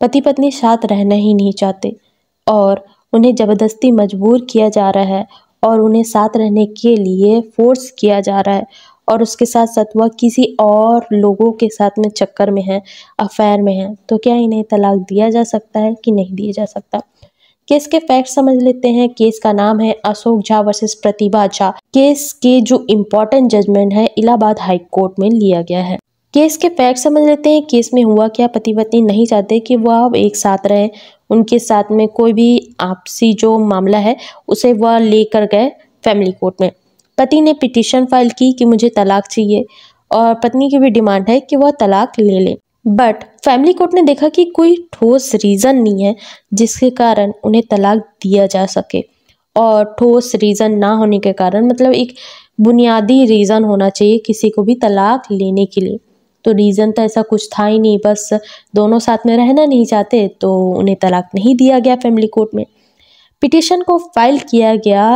पति पत्नी साथ रहना ही नहीं चाहते और उन्हें ज़बरदस्ती मजबूर किया जा रहा है और उन्हें साथ रहने के लिए फोर्स किया जा रहा है और उसके साथ साथ वह किसी और लोगों के साथ में चक्कर में है अफेयर में है तो क्या इन्हें तलाक दिया जा सकता है कि नहीं दिया जा सकता केस के फैक्ट समझ लेते हैं केस का नाम है अशोक झा वर्सेस प्रतिभा झा केस के जो इम्पोर्टेंट जजमेंट है इलाहाबाद हाई कोर्ट में लिया गया है केस के फैक्ट समझ लेते हैं केस में हुआ क्या पति पत्नी नहीं चाहते कि वह अब एक साथ रहें उनके साथ में कोई भी आपसी जो मामला है उसे वह लेकर गए फैमिली कोर्ट में पति ने पिटिशन फाइल की कि मुझे तलाक चाहिए और पत्नी की भी डिमांड है कि वह तलाक ले लें बट फैमिली कोर्ट ने देखा कि कोई ठोस रीज़न नहीं है जिसके कारण उन्हें तलाक दिया जा सके और ठोस रीज़न ना होने के कारण मतलब एक बुनियादी रीज़न होना चाहिए किसी को भी तलाक लेने के लिए तो रीज़न तो ऐसा कुछ था ही नहीं बस दोनों साथ में रहना नहीं चाहते तो उन्हें तलाक नहीं दिया गया फैमिली कोर्ट में पिटिशन को फाइल किया गया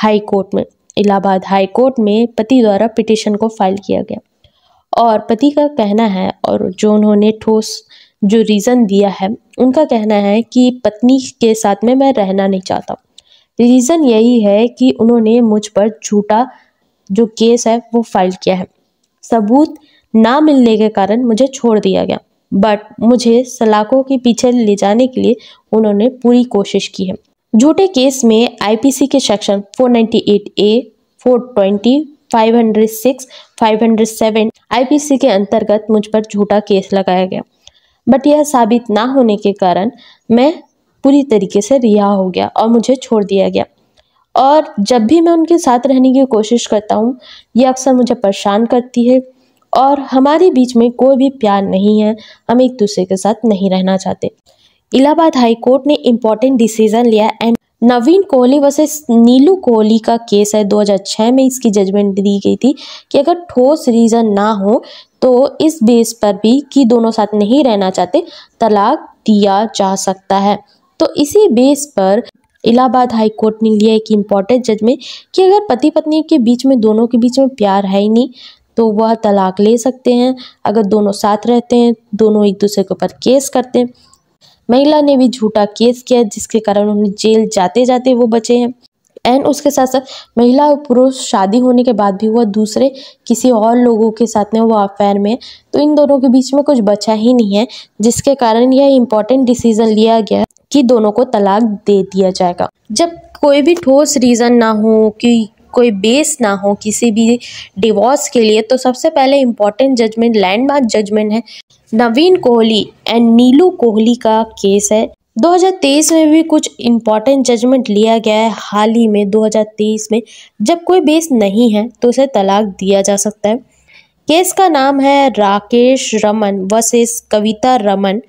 हाई कोर्ट में इलाहाबाद हाई कोर्ट में पति द्वारा पिटिशन को फाइल किया गया और पति का कहना है और जो उन्होंने ठोस जो रीज़न दिया है उनका कहना है कि पत्नी के साथ में मैं रहना नहीं चाहता रीज़न यही है कि उन्होंने मुझ पर झूठा जो केस है वो फाइल किया है सबूत ना मिलने के कारण मुझे छोड़ दिया गया बट मुझे सलाखों के पीछे ले जाने के लिए उन्होंने पूरी कोशिश की है झूठे केस में आईपीसी के सेक्शन 498 ए 420 506, 507 आईपीसी के अंतर्गत मुझ पर झूठा केस लगाया गया बट यह साबित ना होने के कारण मैं पूरी तरीके से रिहा हो गया और मुझे छोड़ दिया गया और जब भी मैं उनके साथ रहने की कोशिश करता हूँ ये अक्सर मुझे परेशान करती है और हमारे बीच में कोई भी प्यार नहीं है हम एक दूसरे के साथ नहीं रहना चाहते इलाहाबाद हाई कोर्ट ने इम्पोर्टेंट डिसीजन लिया एंड नवीन कोहली वर्सेस नीलू कोहली का केस है 2006 में इसकी जजमेंट दी गई थी कि अगर ठोस रीज़न ना हो तो इस बेस पर भी कि दोनों साथ नहीं रहना चाहते तलाक दिया जा सकता है तो इसी बेस पर इलाहाबाद हाई कोर्ट ने लिया एक इम्पॉर्टेंट जजमेंट कि अगर पति पत्नी के बीच में दोनों के बीच में प्यार है ही नहीं तो वह तलाक ले सकते हैं अगर दोनों साथ रहते हैं दोनों एक दूसरे के ऊपर केस करते हैं महिला ने भी झूठा केस किया जिसके कारण उन्हें जेल जाते जाते वो बचे हैं एंड उसके साथ साथ महिला और पुरुष शादी होने के बाद भी वह दूसरे किसी और लोगों के साथ में वो अफेयर में तो इन दोनों के बीच में कुछ बचा ही नहीं है जिसके कारण यह इम्पोर्टेंट डिसीजन लिया गया कि दोनों को तलाक दे दिया जाएगा जब कोई भी ठोस रीज़न ना हो कि कोई बेस ना हो किसी भी डिवोर्स के लिए तो सबसे पहले इम्पॉर्टेंट जजमेंट लैंडमार्क जजमेंट है नवीन कोहली एंड नीलू कोहली का केस है 2023 में भी कुछ इम्पॉर्टेंट जजमेंट लिया गया है हाल ही में 2023 में जब कोई बेस नहीं है तो उसे तलाक दिया जा सकता है केस का नाम है राकेश रमन वर्सेस कविता रमन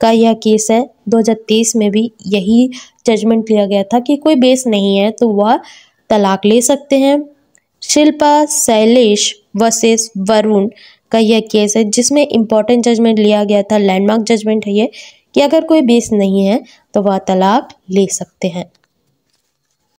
का यह केस है 2023 में भी यही जजमेंट लिया गया था कि कोई बेस नहीं है तो वह तलाक ले सकते हैं शिल्पा शैलेश वर्सेस वरुण का यह केस है जिसमें इम्पोर्टेंट जजमेंट लिया गया था लैंडमार्क जजमेंट है ये कि अगर कोई बेस नहीं है तो वह तलाक ले सकते हैं